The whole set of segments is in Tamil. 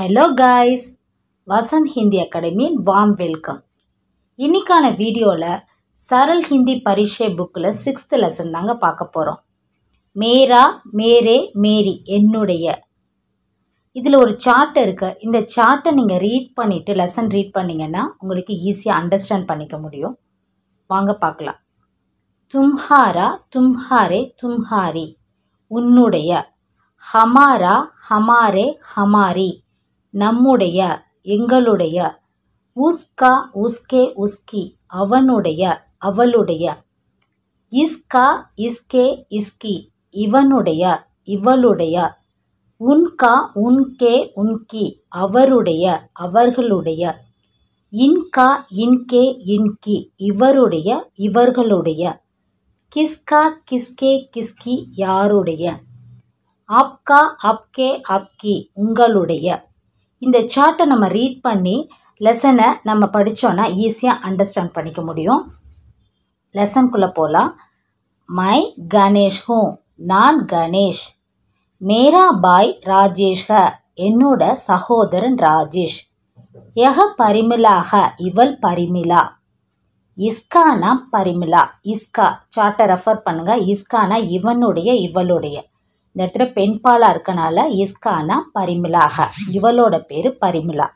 ஹலோ காய்ஸ் வசந்த் ஹிந்தி அகாடமியின் வாம் வெல்கம் இன்றைக்கான வீடியோவில் சரல் ஹிந்தி பரீட்சை புக்கில் சிக்ஸ்த்து லெசன் தாங்க பார்க்க போகிறோம் மேரா மேரே மேரி என்னுடைய இதில் ஒரு சார்ட் இருக்குது இந்த சார்ட்டை நீங்கள் ரீட் பண்ணிவிட்டு லெசன் ரீட் பண்ணிங்கன்னா உங்களுக்கு ஈஸியாக அண்டர்ஸ்டாண்ட் பண்ணிக்க முடியும் வாங்க பார்க்கலாம் தும்ஹாரா தும்ஹாரே தும்ஹாரி உன்னுடைய ஹமாரா ஹமாரே ஹமாரி நம்முடைய எங்களுடைய உஸ்கா உஸ்கே உஸ்கி அவனுடைய அவளுடைய இஸ்கா இஸ்கே இஸ்கி இவனுடைய இவளுடைய உன்கா உன்கே உன்கி அவருடைய அவர்களுடைய இன்கா இன்கே இன்கி இவருடைய இவர்களுடைய கிஸ்கா கிஸ்கே கிஸ்கி யாருடைய ஆப்கா அப்கே ஆப்கி உங்களுடைய இந்த சார்ட்டை நம்ம ரீட் பண்ணி லெசனை நம்ம படித்தோன்னா ஈஸியாக அண்டர்ஸ்டாண்ட் பண்ணிக்க முடியும் லெசன்குள்ளே போகலாம் மை கணேஷ் ஹூம் நான் கணேஷ் மேரா பாய் ராஜேஷ் ஹ என்னோட சகோதரன் ராஜேஷ் யஹ பரிமிளாக இவள் பரிமிளா இஸ்கானா பரிமிளா இஸ்கா சார்ட்டை ரெஃபர் பண்ணுங்கள் இஸ்கானா இவனுடைய இவளுடைய இந்த இடத்துல பெண்பாலாக இருக்கனால இஸ்கானா பரிமிளாக இவளோட பேர் பரிமிளா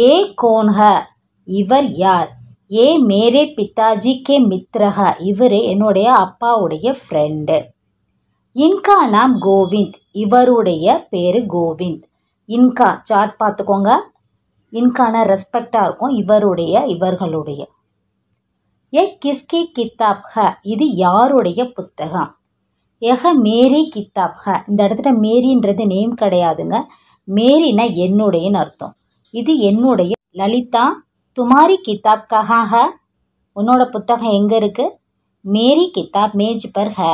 ஏ கோன்ஹ இவர் யார் ஏ மேரே பித்தாஜி கே மித்ரஹ இவர் என்னுடைய அப்பாவுடைய ஃப்ரெண்டு இன்கா நாம் கோவிந்த் இவருடைய பேர் கோவிந்த் இன்கா சாட் பார்த்துக்கோங்க இன்கான ரெஸ்பெக்டாக இருக்கும் இவருடைய இவர்களுடைய ஏ கிஸ்கி கித்தாப் ஹ இது யாருடைய புத்தகம் எஹ மேரி கித்தாப் ஹ இந்த இடத்துல மேரின்றது நேம் கிடையாதுங்க மேரினா என்னுடையன்னு அர்த்தம் இது என்னுடைய லலிதா துமாரி கித்தாப் கஹா ஹ உன்னோட புத்தகம் எங்கே இருக்குது மேரி கித்தாப் மேஜ் பர் ஹ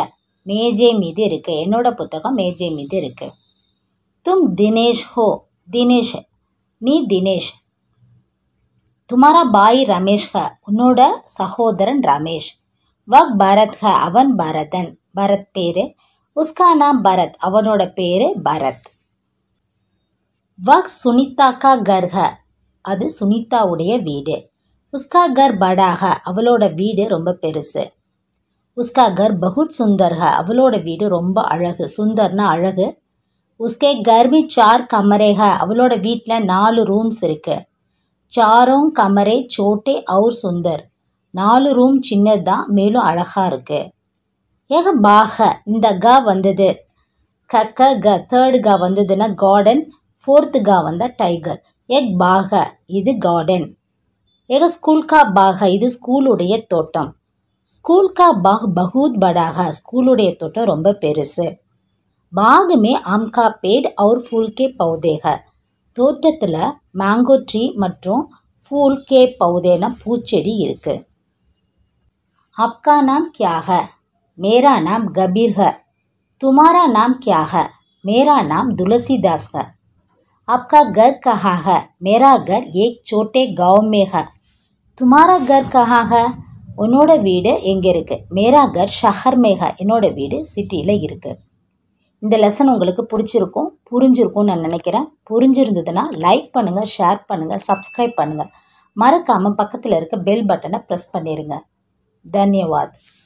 மேஜே மீது இருக்குது என்னோட புத்தகம் மேஜே மீது இருக்குது தும் தினேஷ் ஹோ தினேஷ் நீ தினேஷ் துமாரா பாய் ரமேஷ் ஹ உன்னோட சகோதரன் ரமேஷ் வக் பரத் ஹ அவன் பாரதன் பரத் பேர் நாம் பரத் அவனோட பேர் பரத் வக் சுனிதா கா கர்ஹ அது சுனிதாவுடைய வீடு உஸ்கா கர் படாக அவளோட வீடு ரொம்ப பெருசு உஸ்கா கர் பகுத் சுந்தர்க அவளோட வீடு ரொம்ப அழகு சுந்தர்னா அழகு உஸ்கே கர்மி சார் கமரேக அவளோட வீட்டில் நாலு ரூம்ஸ் இருக்குது சாரோங் கமரே சோட்டே அவுர் சுந்தர் நாலு ரூம் சின்னது தான் மேலும் அழகாக இருக்குது ஏக பாக இந்த கா வந்தது க க தேர்டு கா வந்ததுன்னா கார்டன் ஃபோர்த்து கா வந்தால் டைகர் எக் பாக இது கார்டன் ஏக ஸ்கூல் கா பாக இது ஸ்கூலுடைய தோட்டம் ஸ்கூல் கா பாக் பகூத் படாக ஸ்கூலுடைய தோட்டம் ரொம்ப பெருசு பாகுமே அம்கா பேட் அவர் கே பௌதேக தோட்டத்தில் மேங்கோ ட்ரீ மற்றும் ஃபூல்கே பௌதேன பூச்செடி இருக்குது அப்கா நாம் கியாக மேரா நாம் கபீர்க துமாரா நாம் கியாக மேரா நாம் मेरा नाम கர் கஹாக மேரா கர் ஏக் சோட்டே கவுமேக துமாரா கர் கஹாக உன்னோட வீடு எங்கே இருக்குது மேரா கர் ஷஹர் மேகா என்னோட வீடு சிட்டியில் இருக்குது இந்த லெசன் உங்களுக்கு பிடிச்சிருக்கும் புரிஞ்சிருக்கும்னு நான் நினைக்கிறேன் புரிஞ்சிருந்ததுன்னா லைக் பண்ணுங்கள் ஷேர் பண்ணுங்கள் சப்ஸ்கிரைப் பண்ணுங்கள் மறக்காமல் பக்கத்தில் இருக்க பெல் பட்டனை ப்ரெஸ் பண்ணிடுங்க தன்யவாத்